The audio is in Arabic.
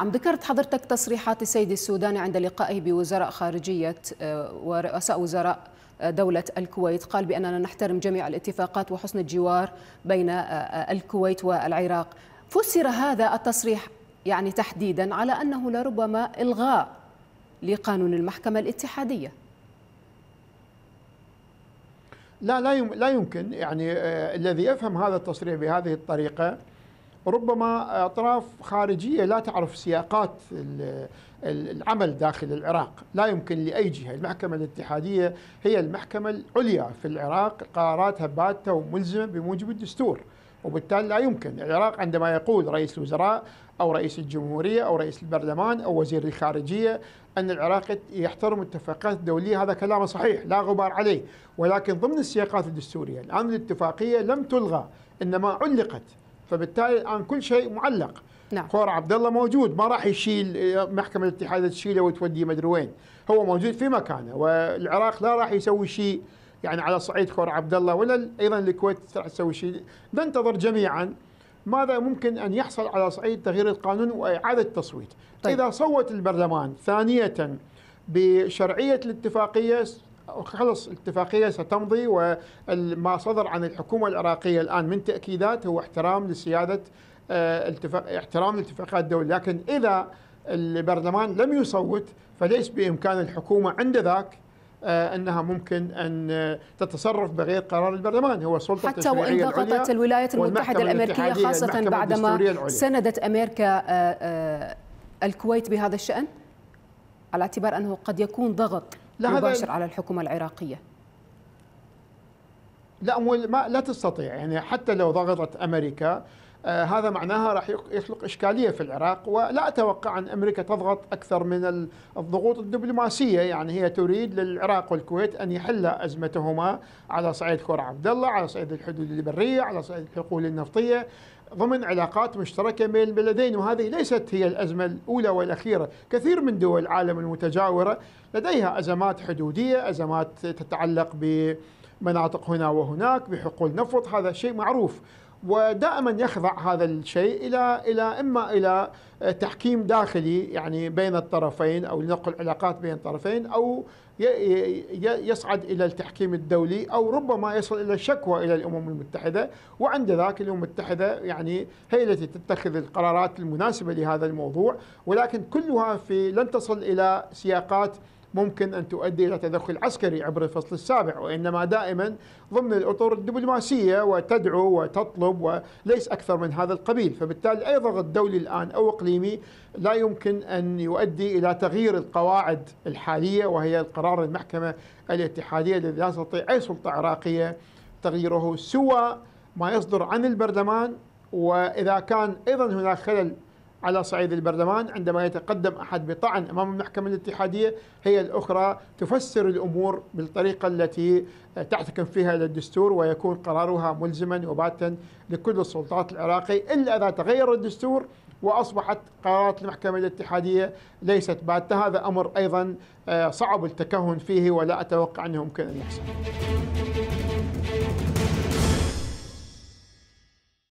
عم ذكرت حضرتك تصريحات السيد السوداني عند لقائه بوزراء خارجية آه، ورؤساء وزراء آه، دولة الكويت قال بأننا نحترم جميع الاتفاقات وحسن الجوار بين آه، الكويت والعراق فسر هذا التصريح يعني تحديدا على أنه لربما إلغاء لقانون المحكمة الاتحادية لا لا لا يمكن يعني الذي يفهم هذا التصريح بهذه الطريقه ربما أطراف خارجية لا تعرف سياقات العمل داخل العراق لا يمكن لأي جهة المحكمة الاتحادية هي المحكمة العليا في العراق قراراتها باتة وملزمة بموجب الدستور وبالتالي لا يمكن العراق عندما يقول رئيس الوزراء أو رئيس الجمهورية أو رئيس البرلمان أو وزير الخارجية أن العراق يحترم الاتفاقات الدولية هذا كلام صحيح لا غبار عليه ولكن ضمن السياقات الدستورية الآن الاتفاقية لم تلغى إنما علقت فبالتالي الان كل شيء معلق نعم كور عبد الله موجود ما راح يشيل اه، محكمه الاتحاد تشيله وتوديه ادري وين هو موجود في مكانه والعراق لا راح يسوي شيء يعني على صعيد كور عبد الله ولا ايضا الكويت راح تسوي شيء ننتظر جميعا ماذا ممكن ان يحصل على صعيد تغيير القانون واعاده التصويت طيب. اذا صوت البرلمان ثانيه بشرعيه الاتفاقيه خلص الاتفاقيه ستمضي وما صدر عن الحكومه العراقيه الان من تاكيدات هو احترام لسياده آه، احترام الاتفاقات الدوليه، لكن اذا البرلمان لم يصوت فليس بامكان الحكومه عند ذاك آه، انها ممكن ان آه، تتصرف بغير قرار البرلمان هو سلطه حتى وان ضغطت الولايات المتحده الامريكيه خاصه بعدما سندت امريكا الكويت بهذا الشان على اعتبار انه قد يكون ضغط لا يباشر على الحكومة العراقية لا ما لا تستطيع يعني حتى لو ضغطت امريكا آه، هذا معناها راح يخلق اشكاليه في العراق ولا اتوقع ان امريكا تضغط اكثر من الضغوط الدبلوماسيه يعني هي تريد للعراق والكويت ان يحلا ازمتهما على صعيد خور عبد الله على صعيد الحدود البريه على صعيد الحقول النفطيه ضمن علاقات مشتركة بين البلدين وهذه ليست هي الأزمة الأولى والأخيرة كثير من دول العالم المتجاورة لديها أزمات حدودية أزمات تتعلق بمناطق هنا وهناك بحقول نفط هذا شيء معروف ودائما يخضع هذا الشيء الى الى اما الى آه، تحكيم داخلي يعني بين الطرفين او لنقل علاقات بين الطرفين او يصعد الى التحكيم الدولي او ربما يصل الى الشكوى الى الامم المتحده وعند ذاك الامم المتحده يعني هي التي تتخذ القرارات المناسبه لهذا الموضوع ولكن كلها في لن تصل الى سياقات ممكن أن تؤدي إلى تدخل عسكري عبر الفصل السابع وإنما دائما ضمن الأطر الدبلوماسية وتدعو وتطلب وليس أكثر من هذا القبيل فبالتالي أي ضغط دولي الآن أو إقليمي لا يمكن أن يؤدي إلى تغيير القواعد الحالية وهي القرار المحكمة الاتحادية الذي لا تستطيع أي سلطة عراقية تغييره سوى ما يصدر عن البرلمان واذا كان ايضا هناك خلل على صعيد البرلمان عندما يتقدم أحد بطعن أمام المحكمة الاتحادية هي الأخرى تفسر الأمور بالطريقة التي آه، تحتكم فيها إلى الدستور ويكون قرارها ملزما وباتا لكل السلطات العراقي إلا إذا تغير الدستور واصبحت قرارات المحكمه الاتحاديه ليست باته هذا امر ايضا آه، صعب التكهن فيه ولا اتوقع انه يمكن ان يحصل.